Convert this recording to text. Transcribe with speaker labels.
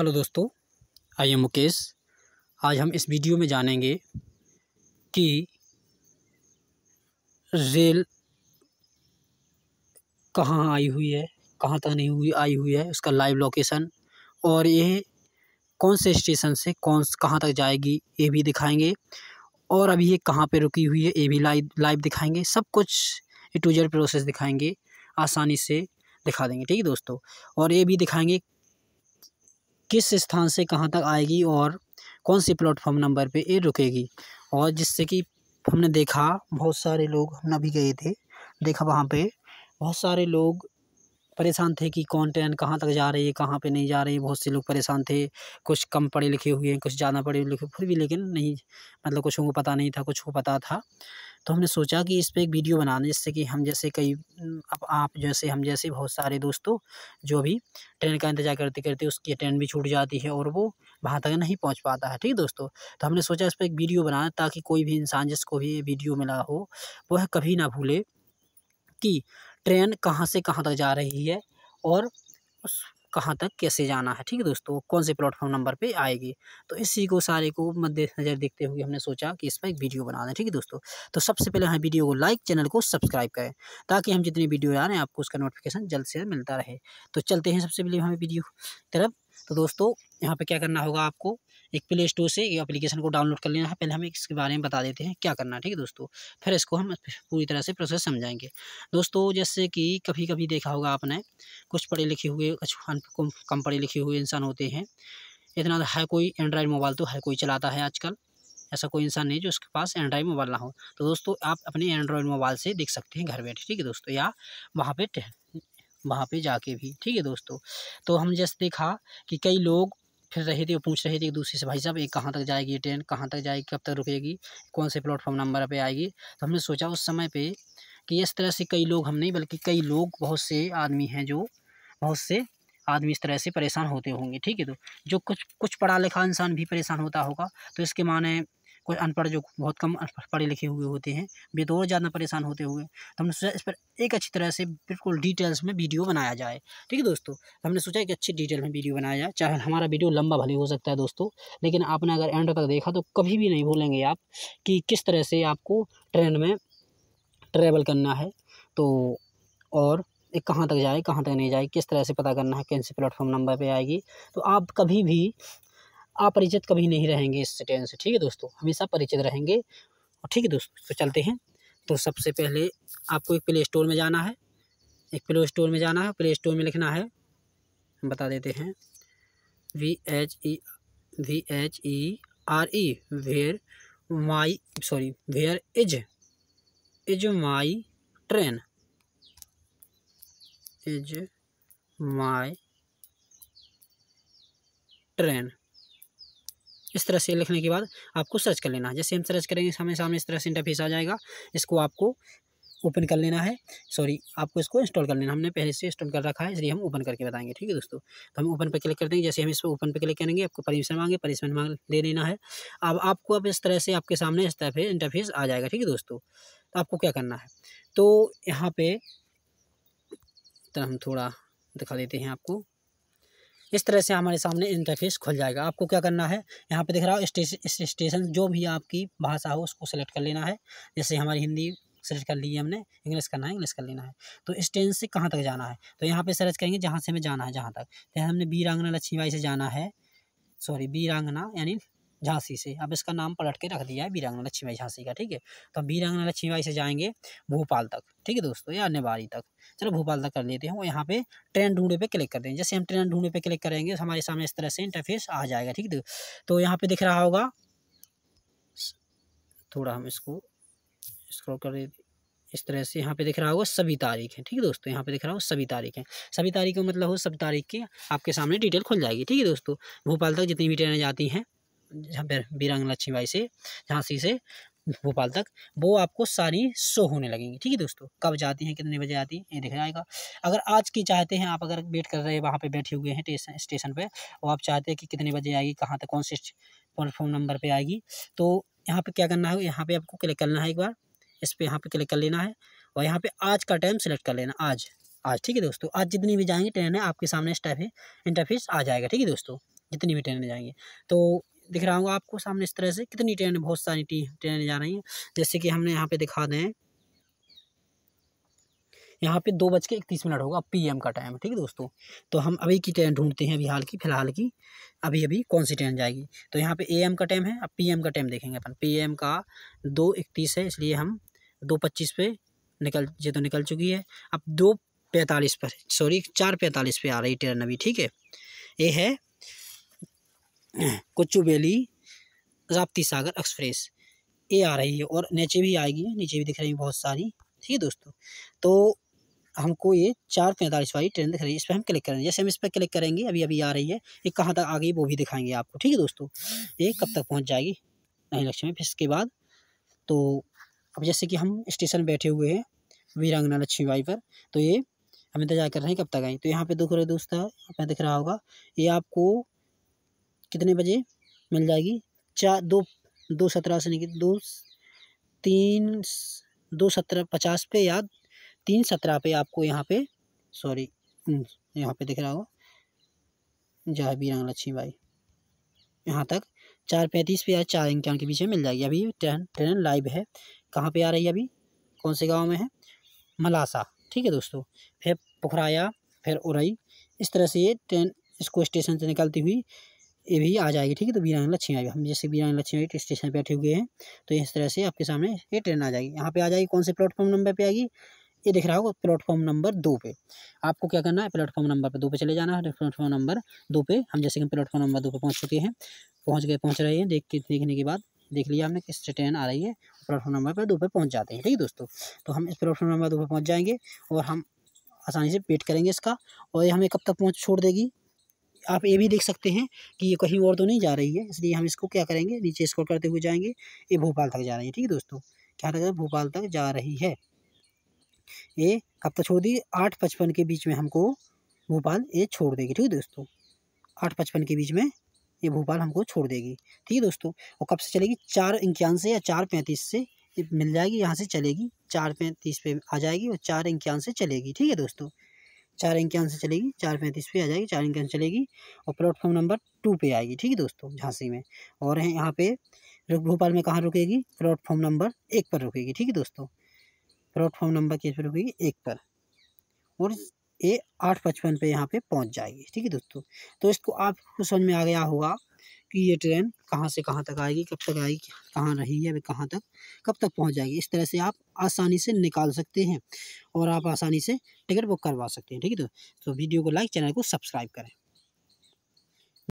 Speaker 1: hello दोस्तों I am Mukesh आज हम इस वीडियो में जानेंगे कि रेल कहाँ आई हुई है कहाँ तक नहीं हुई आई हुई है उसका लाइव लोकेशन और ये कौन से स्टेशन से कौन कहाँ तक जाएगी ये भी दिखाएंगे और अभी ये कहाँ पे रुकी हुई है ये भी लाइव लाइव दिखाएंगे सब कुछ ए टू जेड प्रोसेस दिखाएंगे आसानी से दिखा देंगे ठीक है दोस्तों और ये भी दिखाएंगे किस स्थान से कहाँ तक आएगी और कौन सी प्लेटफॉर्म नंबर पे ये रुकेगी और जिससे कि हमने देखा बहुत सारे लोग हम भी गए थे देखा वहाँ पे बहुत सारे लोग परेशान थे कि कौन ट्रेन कहाँ तक जा रही है कहाँ पे नहीं जा रही है बहुत से लोग परेशान थे कुछ कम पढ़े लिखे हुए हैं कुछ ज़्यादा पढ़े लिखे फिर भी लेकिन नहीं मतलब कुछ को पता नहीं था कुछ को पता था तो हमने सोचा कि इस पर एक वीडियो बना दें जिससे कि हम जैसे कई अब आप जैसे हम जैसे बहुत सारे दोस्तों जो भी ट्रेन का इंतज़ार करते करते उसकी ट्रेन भी छूट जाती है और वो वहाँ तक नहीं पहुँच पाता है ठीक दोस्तों तो हमने सोचा इस पर एक वीडियो बनाएं ताकि कोई भी इंसान जिसको भी ये वीडियो मिला हो वह कभी ना भूले कि ट्रेन कहाँ से कहाँ तक जा रही है और कहाँ तक कैसे जाना है ठीक है दोस्तों कौन से प्लेटफॉर्म नंबर पे आएगी तो इसी को सारे को मद्देनजर देखते हुए हमने सोचा कि इस पर एक वीडियो बना दें ठीक है दोस्तों तो सबसे पहले हमें वीडियो को लाइक चैनल को सब्सक्राइब करें ताकि हम जितनी वीडियो आ रहे हैं आपको उसका नोटिफिकेशन जल्द से जल्द मिलता रहे तो चलते हैं सबसे पहले हमें वीडियो तरफ तो दोस्तों यहाँ पर क्या करना होगा आपको एक प्ले स्टोर से ये एप्लीकेशन को डाउनलोड कर लेना है पहले हम इसके बारे में बता देते हैं क्या करना है ठीक है दोस्तों फिर इसको हम पूरी तरह से प्रोसेस समझाएंगे दोस्तों जैसे कि कभी कभी देखा होगा आपने कुछ पढ़े लिखे हुए कुछ कम पढ़े लिखे हुए इंसान होते हैं इतना तो है कोई एंड्रॉयड मोबाइल तो हर कोई चलाता है आजकल ऐसा कोई इंसान नहीं जो उसके पास एंड्रॉयड मोबाइल ना हो तो दोस्तों आप अपने एंड्रॉयड मोबाइल से देख सकते हैं घर बैठे ठीक है दोस्तों या वहाँ पे वहाँ पे जाके भी ठीक है दोस्तों तो हम जैसे देखा कि कई लोग फिर रहे थे पूछ रहे थे एक दूसरे से भाई साहब ये कहाँ तक जाएगी ये ट्रेन कहाँ तक जाएगी कब तक रुकेगी कौन से प्लेटफॉर्म नंबर पे आएगी तो हमने सोचा उस समय पे कि इस तरह से कई लोग हम नहीं बल्कि कई लोग बहुत से आदमी हैं जो बहुत से आदमी इस तरह से परेशान होते होंगे ठीक है तो जो कुछ कुछ पढ़ा लिखा इंसान भी परेशान होता होगा तो इसके माने कोई अनपढ़ जो बहुत कम पढ़े लिखे हुए होते हैं वे तो और ज़्यादा परेशान होते हुए तो हमने सोचा इस पर एक अच्छी तरह से बिल्कुल डिटेल्स में वीडियो बनाया जाए ठीक है दोस्तों तो हमने सोचा एक अच्छी डिटेल में वीडियो बनाया जाए चाहे हमारा वीडियो लंबा भले हो सकता है दोस्तों लेकिन आपने अगर एंड तक देखा तो कभी भी नहीं भूलेंगे आप कि किस तरह से आपको ट्रेन में ट्रेवल करना है तो और एक कहाँ तक जाए कहाँ तक नहीं जाए किस तरह से पता करना है कैसे प्लेटफॉर्म नंबर पे आएगी तो आप कभी भी अपरिचित कभी नहीं रहेंगे इस से ठीक है दोस्तों हमेशा परिचित रहेंगे और ठीक है दोस्तों तो चलते हैं तो सबसे पहले आपको एक प्ले स्टोर में जाना है एक प्ले स्टोर में जाना है प्ले स्टोर में लिखना है हम बता देते हैं V H E V H E R E where my sorry where is is my train is my train इस तरह से लिखने के बाद आपको सर्च कर लेना है जैसे हम सर्च करेंगे हमें सामने इस तरह से इंटरफेस आ जाएगा इसको आपको ओपन कर लेना है सॉरी आपको इसको इंस्टॉल कर लेना हमने पहले से इंस्टॉल कर रखा है इसलिए हम ओपन करके बताएंगे ठीक है दोस्तों तो हम ओपन पर क्लिक कर देंगे जैसे हम इस पर ओपन पर क्लिक करेंगे आपको परमिशन मांगे परमिशन मांग ले लेना है अब आपको अब इस तरह से आपके सामने इस तरह इंटरफेस आ जाएगा ठीक है दोस्तों तो आपको क्या करना है तो यहाँ पर तो हम थोड़ा दिखा देते हैं आपको इस तरह से हमारे सामने इंटरफेस खुल जाएगा आपको क्या करना है यहाँ पे दिख रहा हो स्टेशन स्टेशन जो भी आपकी भाषा हो उसको सेलेक्ट कर लेना है जैसे हमारी हिंदी सर्च कर ली हमने इंग्लिश करना है इंग्लिश कर लेना है तो इस ट्रेन से कहाँ तक जाना है तो यहाँ पे सर्च करेंगे जहाँ से हमें जाना है जहाँ तक जैसे तो हमने बीरांगना लक्ष्मीबाई से जाना है सॉरी बीरांगना यानी झांसी से अब इसका नाम पलट के रख दिया है लक्ष्मी लक्ष्मीबाई झांसी का ठीक है तो हम लक्ष्मी लक्ष्मीबाई से जाएंगे भोपाल तक ठीक है दोस्तों या निवारी तक चलो भोपाल तक कर लेते हैं और यहाँ पे ट्रेन ढूंढे पे क्लिक कर देंगे जैसे हम ट्रेन ढूंढे पे क्लिक करेंगे तो हमारे सामने इस तरह से इंटरफेस आ जाएगा ठीक है तो यहाँ पे दिख रहा होगा थोड़ा हम इसको स्क्रॉल कर देते इस तरह से यहाँ पे दिख रहा होगा सभी तारीखें ठीक है दोस्तों यहाँ पे दिख रहा हो सभी तारीखें सभी तारीख का मतलब हो सभी तारीख के आपके सामने डिटेल खुल जाएगी ठीक है दोस्तों भोपाल तक जितनी भी ट्रेनें जाती हैं जहाँ पर बीरांग लक्ष्मी बाई से झांसी से भोपाल तक वो आपको सारी शो होने लगेंगी ठीक है दोस्तों कब जाती हैं कितने बजे आती हैं ये देखा जाएगा अगर आज की चाहते हैं आप अगर वेट कर रहे हैं वहाँ पे बैठे हुए हैं स्टेशन पे वो आप चाहते हैं कि कितने बजे आएगी कहाँ तक कौन से प्लेटफॉर्म नंबर पे आएगी तो यहाँ पे क्या करना है यहाँ पर आपको क्लिक करना है एक बार इस पर यहाँ पर क्लिक कर लेना है और यहाँ पर आज का टाइम सेलेक्ट कर लेना आज आज ठीक है दोस्तों आज जितनी भी जाएंगी ट्रेन है आपके सामने इस टाइप है इंटरफेस आ जाएगा ठीक है दोस्तों जितनी भी ट्रेन जाएंगी तो दिख रहा हूँ आपको सामने इस तरह से कितनी ट्रेन बहुत सारी ट्रेनें जा रही हैं जैसे कि हमने यहाँ पे दिखा दें यहाँ पे दो बज के इकतीस मिनट होगा पीएम का टाइम ठीक है दोस्तों तो हम अभी की ट्रेन ढूंढते हैं अभी हाल की फ़िलहाल की अभी अभी कौन सी ट्रेन जाएगी तो यहाँ पे एएम का टाइम है अब पीएम का टाइम देखेंगे अपन पीएम का दो इकतीस है इसलिए हम दो पच्चीस पे निकल ये तो निकल चुकी है अब दो पैंतालीस पर सॉरी चार पैंतालीस पे आ रही ट्रेन अभी ठीक है ये है कोचुवेली राप्ती सागर एक्सप्रेस ये आ रही है और नीचे भी आएगी नीचे भी दिख रही है बहुत सारी ठीक है दोस्तों तो हमको ये चार पैंतालीस वाली ट्रेन दिख रही है इस पर हम क्लिक करेंगे जैसे हम इस पर क्लिक करेंगे अभी अभी आ रही है ये कहाँ तक आ गई वो भी दिखाएंगे आपको ठीक है दोस्तों ये कब तक पहुँच जाएगी नहीं लक्ष्मी फिर इसके बाद तो अब जैसे कि हम स्टेशन बैठे हुए हैं वीरांगना लक्ष्मीबाई पर तो ये हम इंतजार कर रहे हैं कब तक आएँ तो यहाँ पर दिख रहे है दोस्त है दिख रहा होगा ये आपको कितने बजे मिल जाएगी चार दो दो सत्रह से निकल दो तीन दो सत्रह पचास पे या तीन सत्रह पे आपको यहाँ पे सॉरी हम्म, यहाँ पे दिख रहा हो जय राम लक्ष्मी बाई यहाँ तक चार पैंतीस पे या चार इक्यावन के बीच में मिल जाएगी अभी ट्रेन ट्रेन लाइव है कहाँ पे आ रही है अभी कौन से गांव में है मलासा ठीक है दोस्तों फिर पुखराया फिर उरई इस तरह से ये ट्रेन इसको स्टेशन से निकलती हुई ये भी आ जाएगी ठीक है तो बीरान लक्ष्मी आई हम जैसे बीरान लक्ष्मी आई स्टेशन पर बैठे हुए हैं तो इस तरह से आपके सामने ये ट्रेन आ जाएगी यहाँ पे आ जाएगी कौन से प्लेटफॉर्म नंबर पे आएगी ये दिख रहा होगा प्लेटफॉर्म नंबर दो पे आपको क्या करना है प्लेटफॉर्म नंबर पर दो पे चले जाना है प्लेटफॉर्म नंबर दो पे हम जैसे कि प्लेटफॉर्म नंबर दो पे पहुँच चुके हैं पहुँच गए पहुँच रहे हैं देख के देखने के बाद देख लिया हमने किस ट्रेन आ रही है प्लेटफॉर्म नंबर पर दो पे पहुँच जाते हैं ठीक है दोस्तों तो हम इस प्लेटफॉर्म नंबर दो पे पहुँच जाएंगे और हम आसानी से वेट करेंगे इसका और ये हमें कब तक पहुँच छोड़ देगी आप ये भी देख सकते हैं कि ये कहीं और तो नहीं जा रही है इसलिए हम इसको क्या करेंगे नीचे स्कोर करते हुए जाएंगे ये भोपाल तक जा रही है ठीक है दोस्तों क्या तक भोपाल तक जा रही है ये कब तक छोड़ दी आठ पचपन के बीच में हमको भोपाल ये छोड़ देगी ठीक है दोस्तों आठ पचपन के बीच में ये भोपाल हमको छोड़ देगी ठीक है दोस्तों और कब से चलेगी चार इक्यानवे या चार पैंतीस से मिल जाएगी यहाँ से चलेगी चार पैंतीस पे आ जाएगी और चार इंक्यान से चलेगी ठीक है दोस्तों चार इंक के आंसर चलेगी चार पैंतीस पे आ जाएगी चार इंक के आंसर चलेगी और प्लेटफॉर्म नंबर टू पे आएगी ठीक है दोस्तों झांसी में और हैं यहाँ पे भोपाल में कहाँ रुकेगी प्लेटफॉर्म नंबर एक पर रुकेगी ठीक है दोस्तों प्लेटफॉर्म नंबर किस पर रुकेगी एक पर और ये आठ पचपन पे यहाँ पर पहुँच जाएगी ठीक है दोस्तों तो इसको आपको समझ में आ गया होगा कि ये ट्रेन कहाँ से कहाँ तक आएगी कब तक आएगी कहाँ रही है कहाँ तक कब तक पहुँच जाएगी इस तरह से आप आसानी से निकाल सकते हैं और आप आसानी से टिकट बुक करवा सकते हैं ठीक है तो, तो वीडियो को लाइक चैनल को सब्सक्राइब करें